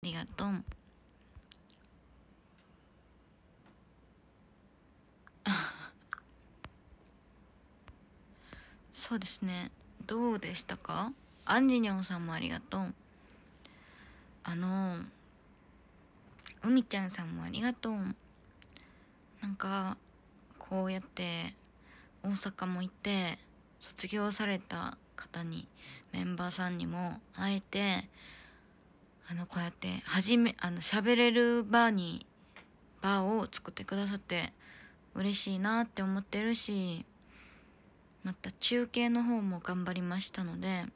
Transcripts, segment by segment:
ありがとう。そうですね。どうでしたかアンジニョンさんもありがとう。あの、うみちゃんさんもありがとう。なんか、こうやって大阪も行って、卒業された方に、メンバーさんにも会えて、あのこうやって始めあの喋れる場にバーを作ってくださって嬉しいなって思ってるしまた中継の方も頑張りましたので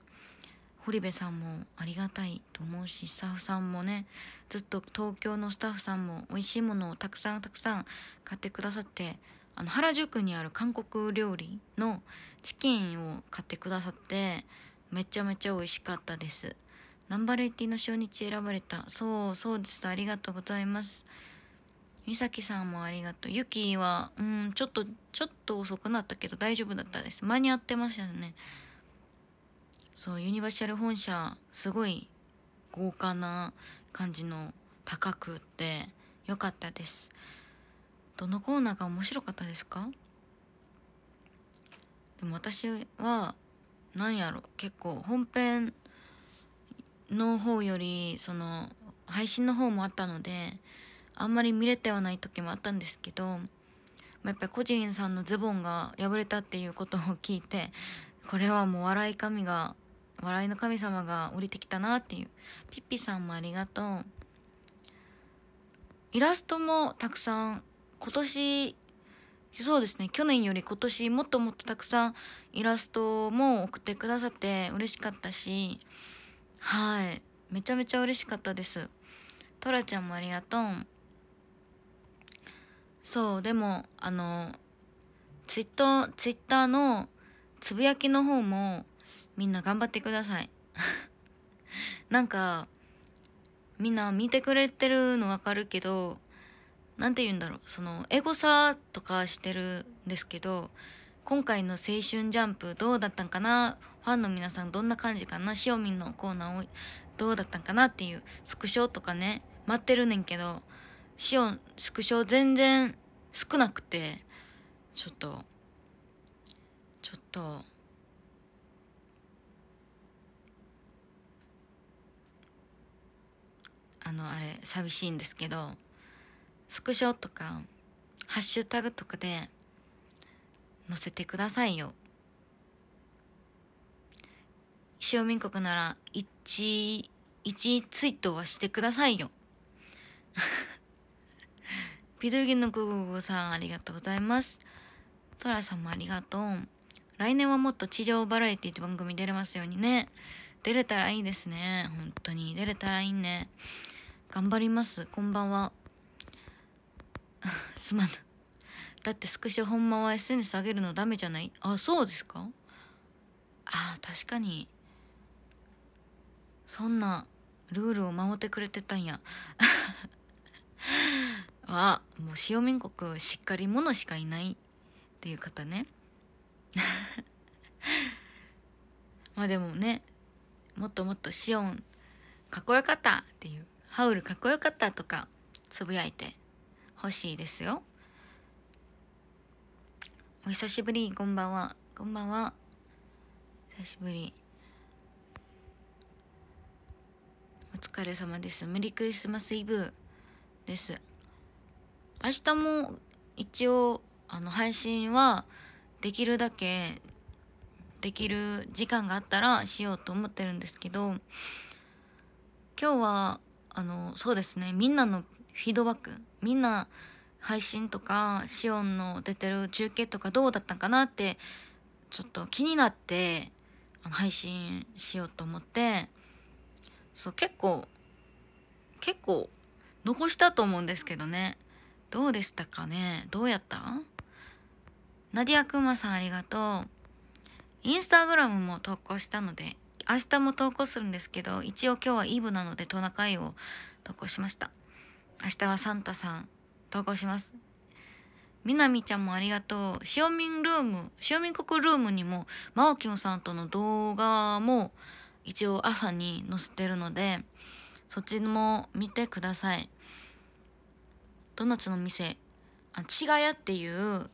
堀部さんもありがたいと思うしスタッフさんもねずっと東京のスタッフさんも美味しいものをたくさんたくさん買ってくださってあの原宿にある韓国料理のチキンを買ってくださってめちゃめちゃ美味しかったです。ナンバレイティの初日選ばれた。そう、そうでした。ありがとうございます。みさきさんもありがとう。ゆきは、うん、ちょっと、ちょっと遅くなったけど大丈夫だったです。間に合ってましたね。そう、ユニバーシャル本社、すごい豪華な感じの高くってよかったです。どのコーナーが面白かったですかでも私は、なんやろ、結構本編の方よりその配信の方もあったのであんまり見れてはない時もあったんですけど、まあ、やっぱりコジリンさんのズボンが破れたっていうことを聞いてこれはもう笑い神が笑いの神様が降りてきたなっていうピッピさんもありがとうイラストもたくさん今年そうですね去年より今年もっともっとたくさんイラストも送ってくださって嬉しかったしはいめちゃめちゃ嬉しかったですトラちゃんもありがとうそうでもあのツイッターツイッターのつぶやきの方もみんな頑張ってください なんかみんな見てくれてるのわかるけど何て言うんだろうそのエゴサとかしてるんですけど今回の「青春ジャンプ」どうだったんかなファンの皆さんどんな感じかなしおみんのコーナーをどうだったんかなっていうスクショとかね、待ってるねんけど、しお、スクショ全然少なくて、ちょっと、ちょっと、あの、あれ、寂しいんですけど、スクショとか、ハッシュタグとかで載せてくださいよ。小民国なら一、一ツイートはしてくださいよ。ビルギのグググさんありがとうございます。トラさんもありがとう。来年はもっと地上バラエティって番組出れますようにね。出れたらいいですね。本当に。出れたらいいね。頑張ります。こんばんは。すまん。だってスクショほんまは SNS 上げるのダメじゃないあ、そうですかあ、確かに。そんなルールを守ってくれてたんや はもう塩民国しっかり者しかいないっていう方ね まあでもねもっともっとシオンかっこよかったっていうハウルかっこよかったとかつぶやいてほしいですよお久しぶりこんばんはこんばんは久しぶり疲れ様です。メリークリスマスイブです。明日も一応、あの、配信はできるだけできる時間があったらしようと思ってるんですけど、今日は、あの、そうですね、みんなのフィードバック、みんな配信とか、シオンの出てる中継とかどうだったかなって、ちょっと気になって、配信しようと思って、そう結構結構残したと思うんですけどねどうでしたかねどうやったナディアクマさんありがとうインスタグラムも投稿したので明日も投稿するんですけど一応今日はイブなのでトナカイを投稿しました明日はサンタさん投稿しますみなみちゃんもありがとう。塩おルーム、塩お国ルームにも、まおきんさんとの動画も一応朝に載せてるのでそっちも見てくださいドーナツの店あちがやっていう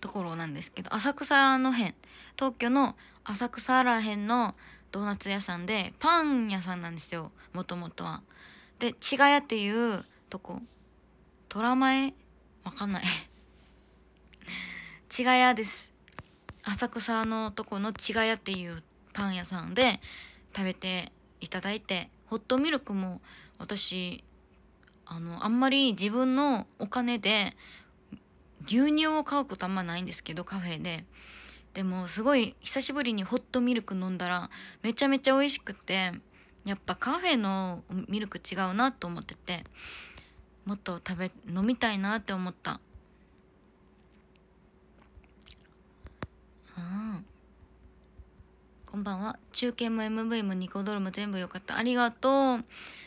ところなんですけど浅草の辺東京の浅草ら辺のドーナツ屋さんでパン屋さんなんですよもともとは。でちがやっていうとこ虎前わかんないちがやです浅草のとこのちがやっていうパン屋さんで食べていただいてホットミルクも私あのあんまり自分のお金で牛乳を買うことあんまないんですけどカフェででもすごい久しぶりにホットミルク飲んだらめちゃめちゃ美味しくてやっぱカフェのミルク違うなと思っててもっと食べ飲みたいなって思ったうんこんばんは。中継も MV もニコドルも全部良かった。ありがとう。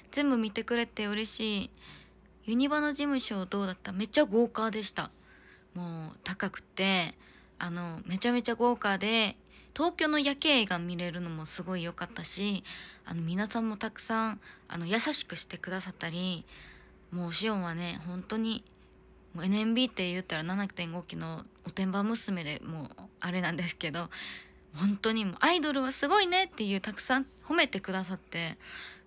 全部見てくれて嬉しい。ユニバの事務所どうだっためっちゃ豪華でした。もう高くて、あの、めちゃめちゃ豪華で、東京の夜景が見れるのもすごい良かったし、あの、皆さんもたくさん、あの、優しくしてくださったり、もうシオンはね、本当に、もう NMB って言ったら7.5期のおてんば娘でもう、あれなんですけど、本当にもうアイドルはすごいねっていうたくさん褒めてくださって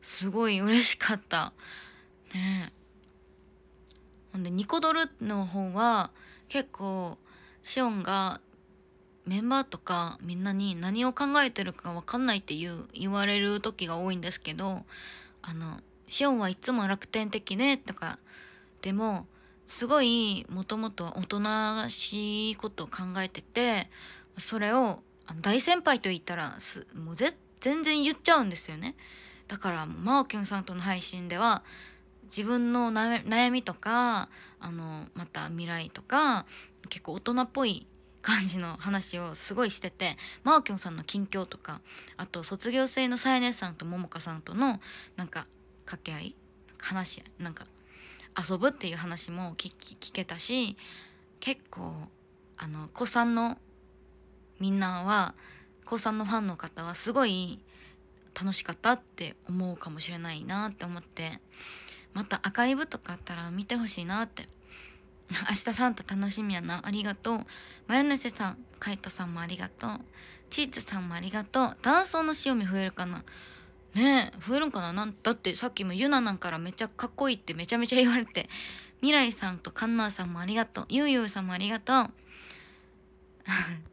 すごい嬉しかったねほんでニコドルの方は結構シオンがメンバーとかみんなに何を考えてるか分かんないっていう言われる時が多いんですけどあのシオンはいつも楽天的ねとかでもすごいもともとは大人しいことを考えててそれを大先輩と言ったらもう全然言っちゃうんですよね。だから真央きゅんさんとの配信では自分の悩みとかあのまた未来とか結構大人っぽい感じの話をすごいしてて真おきょんさんの近況とかあと卒業生のさえねさんとももかさんとのなんか掛け合い話しなんか遊ぶっていう話も聞けたし結構あの子さんのみんなは高3のファンの方はすごい楽しかったって思うかもしれないなって思ってまたアーカイブとかあったら見てほしいなって 明日サンタ楽しみやなありがとうマヨネセさんカイトさんもありがとうチーズさんもありがとう男装の潮見増えるかなねえ増えるんかななんだってさっきもユナなんからめっちゃかっこいいってめちゃめちゃ言われて未来さんとカンナーさんもありがとうゆうゆうさんもありがとう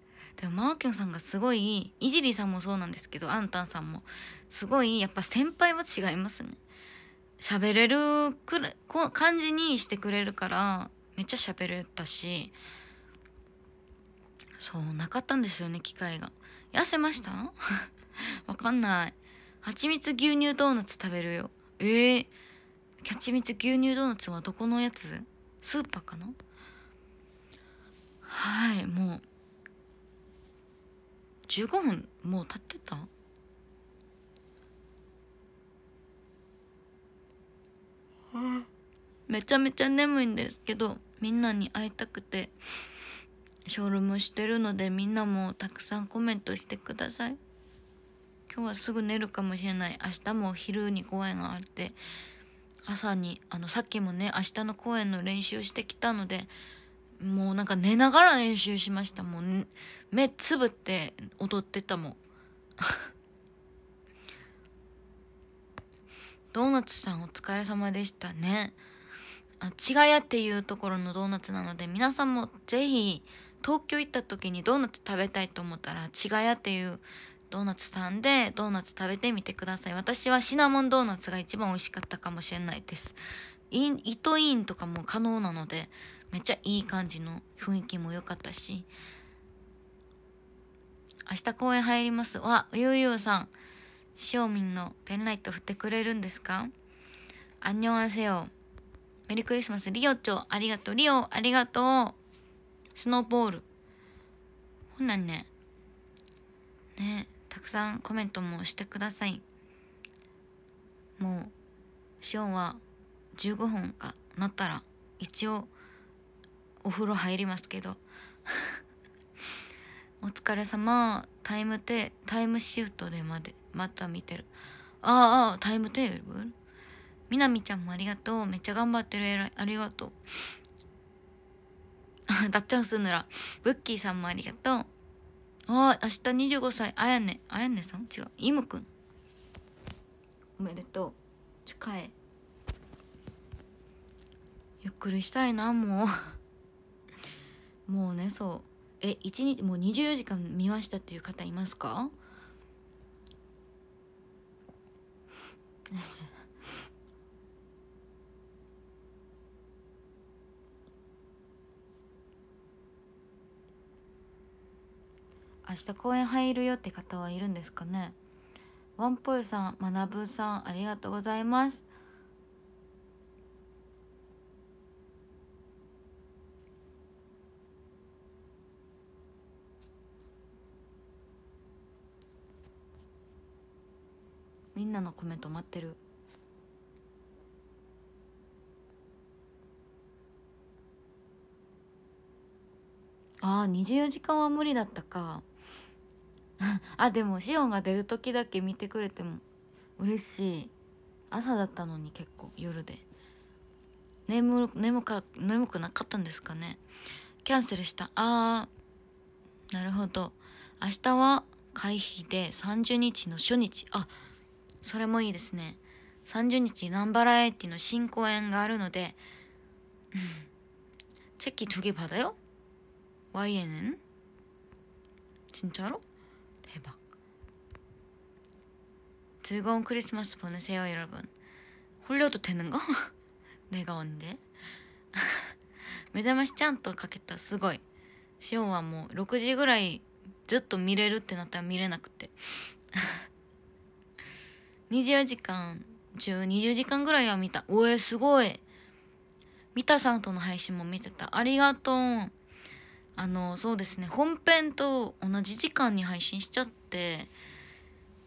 でもマーキュンさんがすごいいじりさんもそうなんですけどあんたんさんもすごいやっぱ先輩は違いますね喋れるくらこ感じにしてくれるからめっちゃ喋れたしそうなかったんですよね機会が痩せました わかんない蜂蜜牛乳ドーナツ食べるよえー、ミツ牛乳ドーナツはどこのやつスーパーかなはいもう15分もう経ってためちゃめちゃ眠いんですけどみんなに会いたくてショールームしてるのでみんなもたくさんコメントしてください今日はすぐ寝るかもしれない明日も昼に公演があって朝にあのさっきもね明日の公演の練習してきたのでもうなんか寝ながら練習しましたもん、目つぶって踊ってたもん ドーナツさんお疲れ様でしたねあちがやっていうところのドーナツなので皆さんもぜひ東京行った時にドーナツ食べたいと思ったらちがやっていうドーナツさんでドーナツ食べてみてください私はシナモンドーナツが一番美味しかったかもしれないですインイートインとかも可能なのでめっちゃいい感じの雰囲気も良かったし明日公演入りますわゆうゆうさんしおみんのペンライト振ってくれるんですかあんにょんあせよメリークリスマスリオちょありがとうリオありがとうスノーボールほんなんねねたくさんコメントもしてくださいもうしおんは15本かなったら一応お風呂入りますけど お疲れ様タイムテタイムシフトでまでまた見てるああタイムテーブルみなみちゃんもありがとうめっちゃ頑張ってるえらいありがとうダッ チャンすんならブッキーさんもありがとうああ明日25歳あやねあやねさん違うイムくんおめでとう近いゆっくりしたいなもうもうねそうえ一日もう24時間見ましたっていう方いますか 明日公演入るよって方はいるんですかねワンポヨさん、マナブさん、ありがとうございます。なのコメント待ってるああ24時間は無理だったか あでもシオンが出る時だけ見てくれても嬉しい朝だったのに結構夜で眠眠か眠くなかったんですかねキャンセルしたああ、なるほど明日は会費で30日の初日あそれもいいですね30日ナンバラエティの新公演があるのでチェキ2개받아요 YN 은진짜로대박즐거운크리스마스보내세요여러분홀려도되는거 내가언제메자마시짱또가겠다すごいし시はもう、6時ぐらいずっと見れるってなったら見れなくて20時間中20時間ぐらいは見た。おえ、すごい。ミタさんとの配信も見てた。ありがとう。あの、そうですね。本編と同じ時間に配信しちゃって、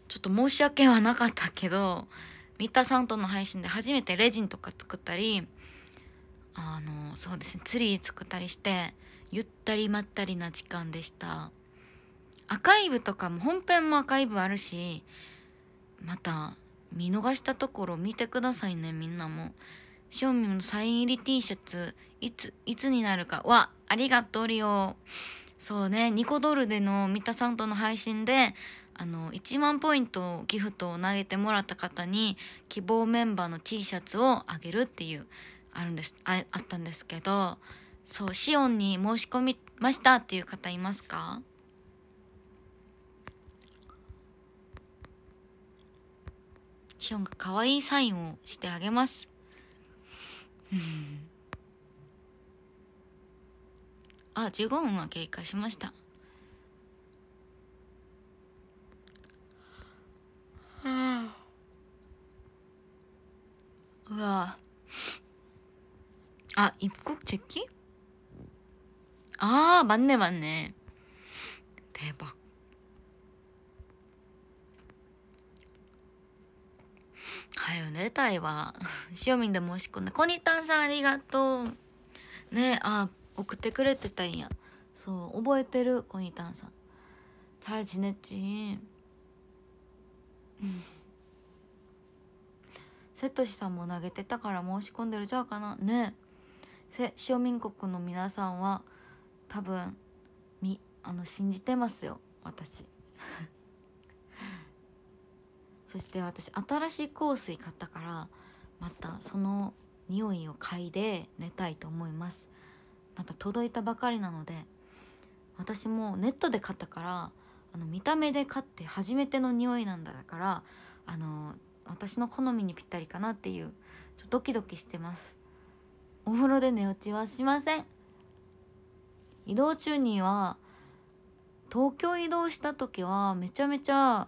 ちょっと申し訳はなかったけど、ミタさんとの配信で初めてレジンとか作ったり、あの、そうですね。ツリー作ったりして、ゆったりまったりな時間でした。アーカイブとかも、本編もアーカイブあるし、また見逃したところ見てくださいねみんなも賞味のサイン入り T シャツいついつになるかわありがとうリオそうねニコドルでの三田さんとの配信であの1万ポイントギフトを投げてもらった方に希望メンバーの T シャツをあげるっていうあるんですああったんですけどそうシオンに申し込みましたっていう方いますかションが可愛いサインをしてあげます。あ、15分が経過しました。はあ、うわあ입국체키아맞네맞네대박よねタイはしおみんで申し込んで、コニタンさんありがとうねあ送ってくれてたんやそう覚えてるコニタンさんチャ잘지냈지セトシさんも投げてたから申し込んでるじゃあかなねせ塩民国の皆さんは多分みあの信じてますよ私そして私新しい香水買ったからまたその匂いを嗅いで寝たいと思いますまた届いたばかりなので私もネットで買ったからあの見た目で買って初めての匂いなんだからあの私の好みにぴったりかなっていうちょドキドキしてますお風呂で寝落ちはしません移動中には東京移動した時はめちゃめちゃ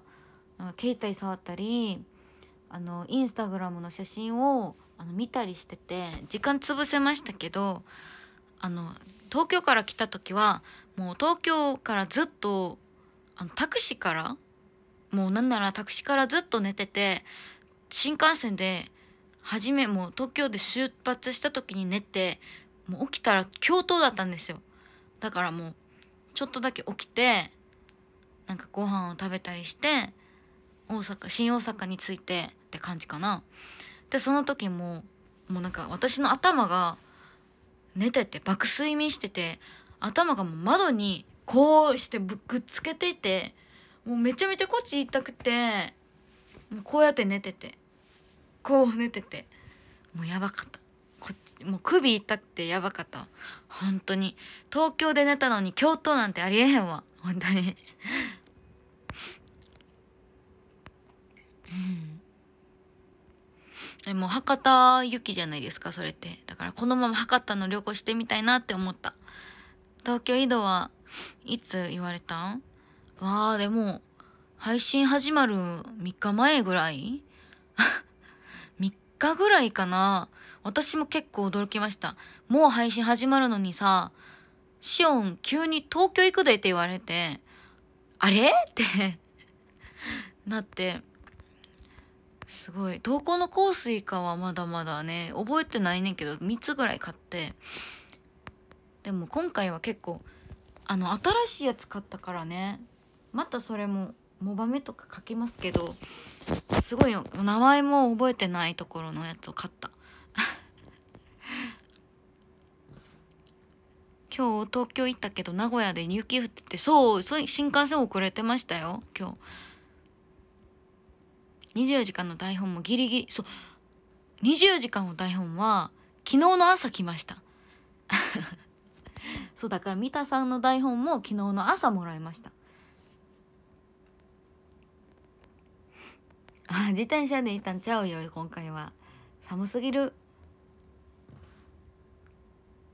携帯触ったりあのインスタグラムの写真をあの見たりしてて時間潰せましたけどあの東京から来た時はもう東京からずっとあのタクシーからもうなんならタクシーからずっと寝てて新幹線で初めもう東京で出発した時に寝てもう起きたら京都だったんですよだからもうちょっとだけ起きてなんかご飯を食べたりして大阪新大阪についてって感じかなでその時ももうなんか私の頭が寝てて爆睡眠してて頭がもう窓にこうしてぶっつけていてもうめちゃめちゃこっち痛くてもうこうやって寝ててこう寝ててもうやばかったこっちもう首痛くてやばかった本当に東京で寝たのに京都なんてありえへんわ本当にうん、もう博多行きじゃないですかそれってだからこのまま博多の旅行してみたいなって思った東京移動はいつ言われたんわあでも配信始まる3日前ぐらい3 日ぐらいかな私も結構驚きましたもう配信始まるのにさシオン急に東京行くでって言われてあれってなってすごい。瞳孔の香水かはまだまだね、覚えてないねんけど、3つぐらい買って。でも今回は結構、あの、新しいやつ買ったからね、またそれも、モバメとか書きますけど、すごいよ。名前も覚えてないところのやつを買った。今日東京行ったけど名古屋で雪降ってて、そう、新幹線遅れてましたよ、今日。24時間の台本もギリギリ、そう、24時間の台本は、昨日の朝来ました。そう、だから三田さんの台本も昨日の朝もらいました。あ、自転車で行ったんちゃうよ、今回は。寒すぎる。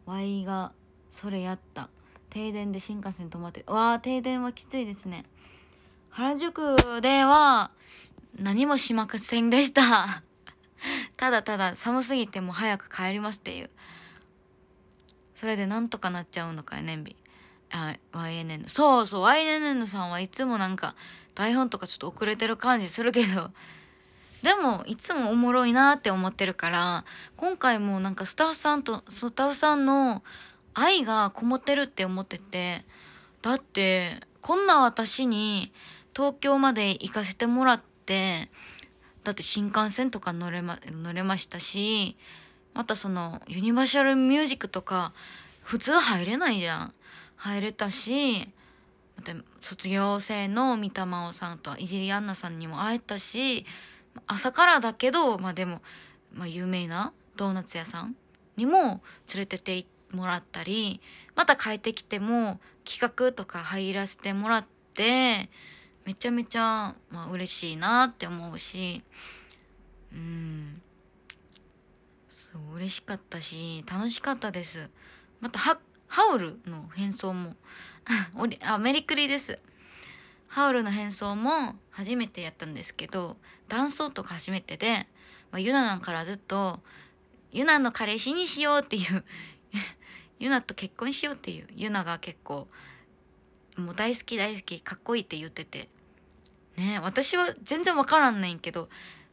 ワイが、それやった。停電で新幹線止まって、わあ、停電はきついですね。原宿では、何もしませんでした ただただ寒すぎても早く帰りますっていう。それでなんとかなっちゃうのか、燃費。あ、YNN。そうそう、YNN さんはいつもなんか台本とかちょっと遅れてる感じするけど、でもいつもおもろいなって思ってるから、今回もなんかスタッフさんと、スタッフさんの愛がこもってるって思ってて、だって、こんな私に東京まで行かせてもらって、てだって新幹線とか乗れま乗れましたしまたそのユニバーシャルミュージックとか普通入れないじゃん入れたしまた卒業生の三田真央さんとはいじりあんなさんにも会えたし朝からだけどまあでも、まあ、有名なドーナツ屋さんにも連れてってもらったりまた帰ってきても企画とか入らせてもらって。めちゃめちゃ、まあ、嬉しいなって思うしうんそう嬉しかったし楽しかったですまたハウルの変装も あメリクリですハウルの変装も初めてやったんですけど男装とか初めてで、まあ、ユナなんからずっとユナの彼氏にしようっていう ユナと結婚しようっていうユナが結構もう大好き大好きかっこいいって言っててね私は全然わからんないんけど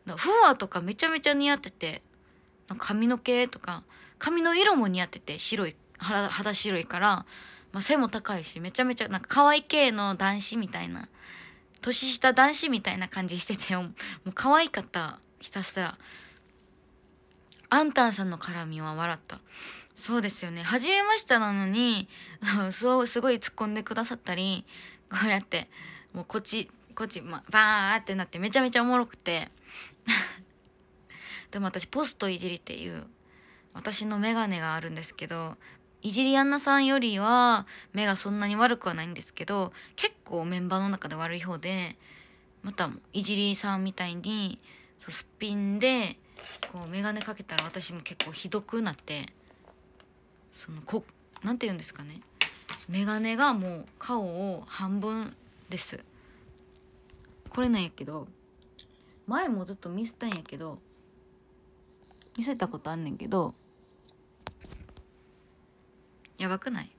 フーアとかめちゃめちゃ似合ってて髪の毛とか髪の色も似合ってて白い肌白いから、まあ、背も高いしめちゃめちゃなんか可愛い系の男子みたいな年下男子みたいな感じしててもう可愛かったひたすらアンタンさんの絡みは笑ったそうですよね初めましてなのに そうすごい突っ込んでくださったりこうやってもうこっちっち、ま、バーってなってめちゃめちゃおもろくて でも私ポストいじりっていう私のメガネがあるんですけどいじりアンナさんよりは目がそんなに悪くはないんですけど結構メンバーの中で悪い方でまたいじりさんみたいにそうすっぴんでこう眼鏡かけたら私も結構ひどくなってそのこ何て言うんですかね眼鏡がもう顔を半分ですこれなんやけど前もずっと見せたんやけど見せたことあんねんけどやばくない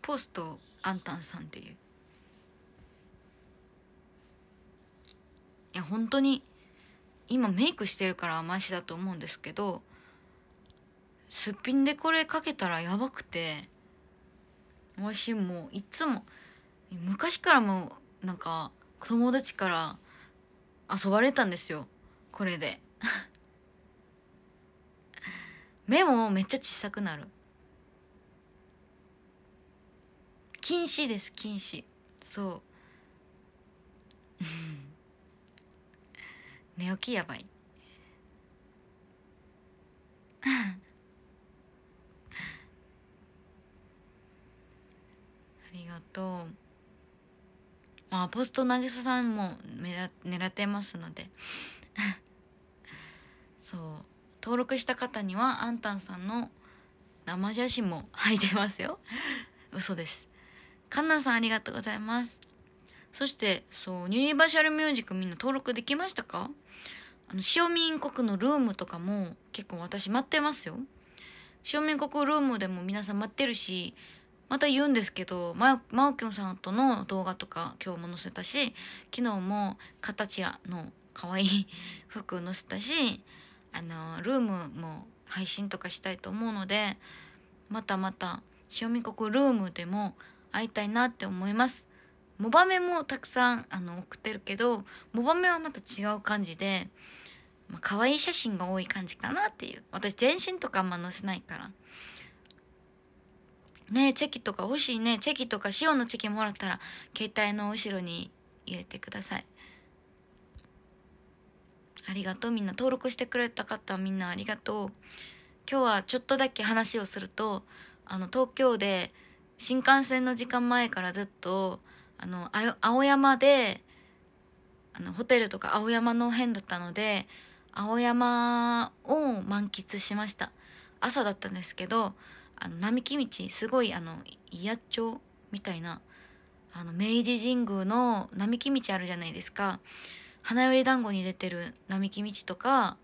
ポストアンタンさんっていういや本当に今メイクしてるからマシだと思うんですけどすっぴんでこれかけたらやばくてわしもういつも昔からもなんか友達から遊ばれたんですよこれで 目もめっちゃ小さくなる禁止です禁止そう 寝起きやばい ありがとう。まあ、ポストなげささんも狙ってますので そう登録した方にはあんたんさんの生写真も入ってますよ 嘘ですかんなさんありがとうございますそしてそうユニバーシャルミュージックみんな登録できましたかあの塩民国のルームとかも結構私待ってますよ塩民国ルームでも皆さん待ってるしまた言うんですけどままおきょんさんとの動画とか今日も載せたし昨日もカタチラの可愛い 服載せたしあのルームも配信とかしたいと思うのでまたまた潮見国ルームでも会いたいなって思いますモバメもたくさんあの送ってるけどモバメはまた違う感じで、まあ、可愛い写真が多い感じかなっていう私全身とかあんま載せないから。ねチェキとか欲しいねチェキとか塩のチェキもらったら携帯の後ろに入れてくださいありがとうみんな登録してくれた方みんなありがとう今日はちょっとだけ話をするとあの東京で新幹線の時間前からずっとあの青山であのホテルとか青山の辺だったので青山を満喫しました朝だったんですけどあの並木道すごいあの伊谷町みたいなあの明治神宮の並木道あるじゃないですか花より団子に出てる並木道とか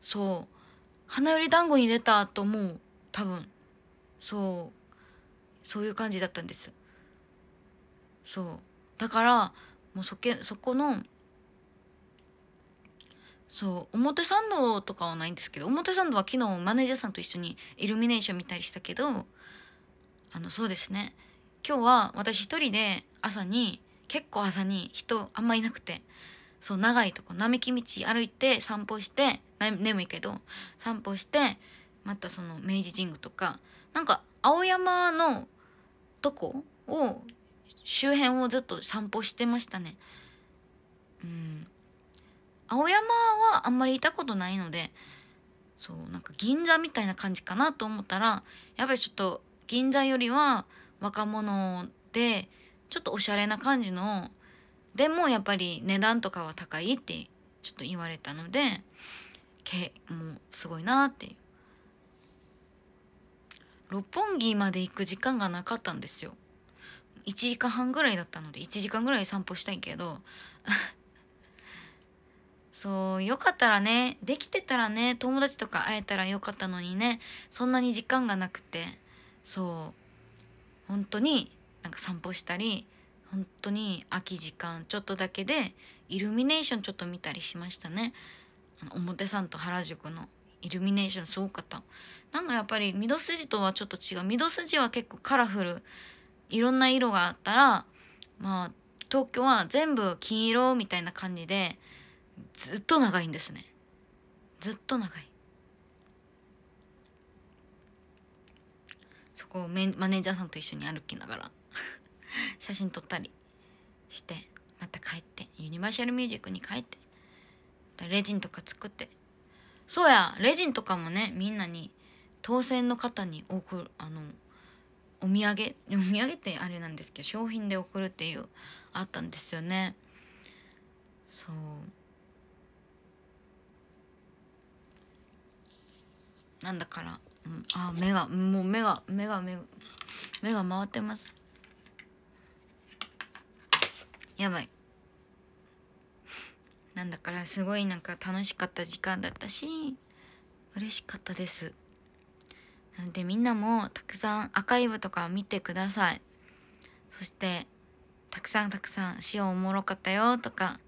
そう花より団子に出たと思う多分そうそういう感じだったんですそうだからもうそけそこのそう表参道とかはないんですけど表参道は昨日マネージャーさんと一緒にイルミネーション見たりしたけどあのそうですね今日は私一人で朝に結構朝に人あんまいなくてそう長いとこ並木道歩いて散歩して眠いけど散歩してまたその明治神宮とかなんか青山のとこを周辺をずっと散歩してましたねうん青山はあんまりいたことないのでそうなんか銀座みたいな感じかなと思ったらやっぱりちょっと銀座よりは若者でちょっとおしゃれな感じのでもやっぱり値段とかは高いってちょっと言われたのでけもうすごいなって六本木まで行く時間がなかったんですよ1時間半ぐらいだったので1時間ぐらい散歩したいけどそう、よかったらね、できてたらね、友達とか会えたらよかったのにね、そんなに時間がなくて、そう、本当になんか散歩したり、本当に空き時間ちょっとだけで、イルミネーションちょっと見たりしましたね。あの表参と原宿のイルミネーションすごかった。なんかやっぱり、緑筋とはちょっと違う。緑筋は結構カラフル。いろんな色があったら、まあ、東京は全部金色みたいな感じで、ずっと長いんですねずっと長いそこをメマネージャーさんと一緒に歩きながら 写真撮ったりしてまた帰ってユニバーシャルミュージックに帰ってレジンとか作ってそうやレジンとかもねみんなに当選の方に送るあのお土産お土産ってあれなんですけど商品で送るっていうあったんですよねそうなんだから、うん、あ目がもう目が目が目が目が回ってますやばいなんだからすごいなんか楽しかった時間だったし嬉しかったですなのでみんなもたくさんアーカイブとか見てくださいそしてたくさんたくさん「シオンおもろかったよ」とか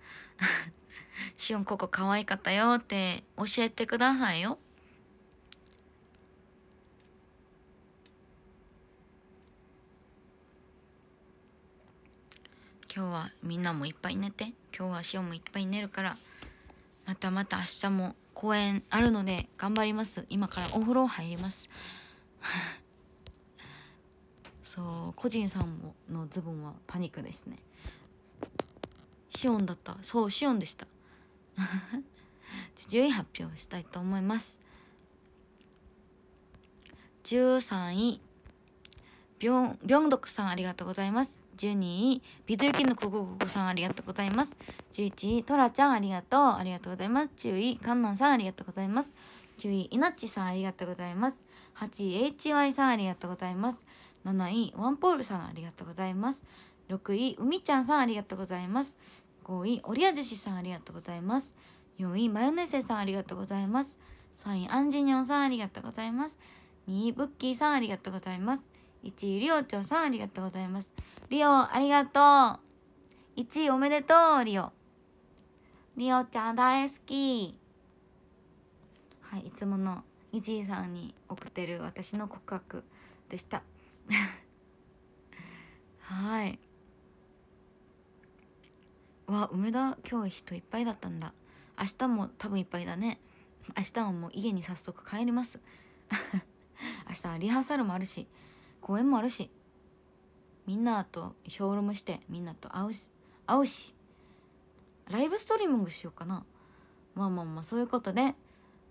「シオンここ可愛かったよ」って教えてくださいよ今日はみんなもいっぱい寝て今日はしおもいっぱい寝るからまたまた明日も公演あるので頑張ります今からお風呂入ります そう個人さんのズボンはパニックですねシオンだったそうシオンでした10位 発表したいと思います13位ビョン、ビョンドクさんありがとうございます。12位、ビドユキのココココさんありがとうございます。11位、トラちゃんありがとう。ありがとうございます。10位、カンナンさんありがとうございます。9位、イナッチさんありがとうございます。8位、HY さんありがとうございます。7位、ワンポールさんありがとうございます。6位、うみちゃんさんありがとうございます。5位、オリアジュシさんありがとうございます。4位、マヨネーセさんありがとうございます。3位、アンジニョンさんありがとうございます。2位、ブッキーさんありがとうございます。1位、リオチョさんありがとうございます。リオ、ありがとう。1位おめでとう、リオ。リオちゃん大好き。はい、いつものイジーさんに送ってる私の告白でした。はい。わ、梅田今日人いっぱいだったんだ。明日も多分いっぱいだね。明日はもう家に早速帰ります。明日はリハーサルもあるし、公演もあるし。みんなとショールームしてみんなと会うし会うしライブストリーミングしようかなまあまあまあそういうことで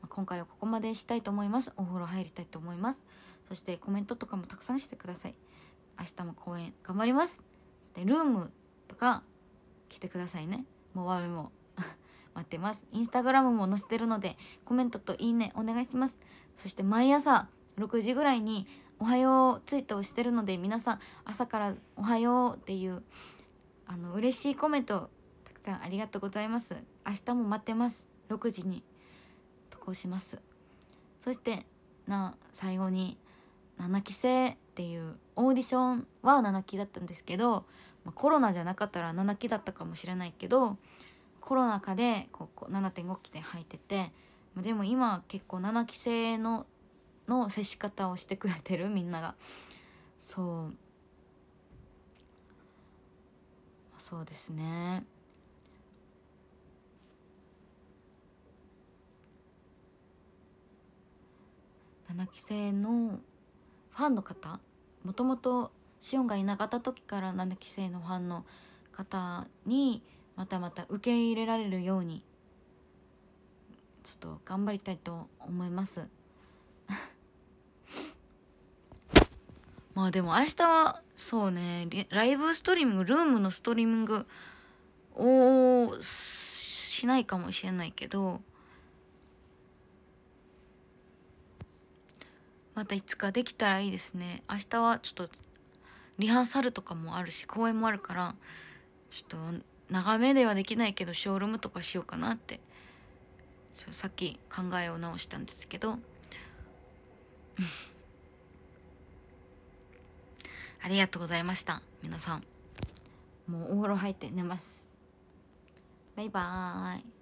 今回はここまでしたいと思いますお風呂入りたいと思いますそしてコメントとかもたくさんしてください明日も公演頑張りますでルームとか来てくださいねもうわメも 待ってますインスタグラムも載せてるのでコメントといいねお願いしますそして毎朝6時ぐらいにおはようツイートをしてるので皆さん朝からおはようっていうあの嬉しいコメントたくさんありがとうございます明日も待ってます6時に投稿しますそしてな最後に7期生っていうオーディションは7期だったんですけど、まあ、コロナじゃなかったら7期だったかもしれないけどコロナ禍でこう7.5期で入っててでも今結構7期生のの接し方をしてくれてるみんながそうそうですね七期生のファンの方もともとシオンがいなかった時から7期生のファンの方にまたまた受け入れられるようにちょっと頑張りたいと思います。まあでも明日は、そうね、ライブストリーミング、ルームのストリーミングをしないかもしれないけど、またいつかできたらいいですね。明日はちょっと、リハーサルとかもあるし、公演もあるから、ちょっと、長めではできないけど、ショールームとかしようかなって、さっき考えを直したんですけど、ありがとうございました皆さんもうお風呂入って寝ますバイバーイ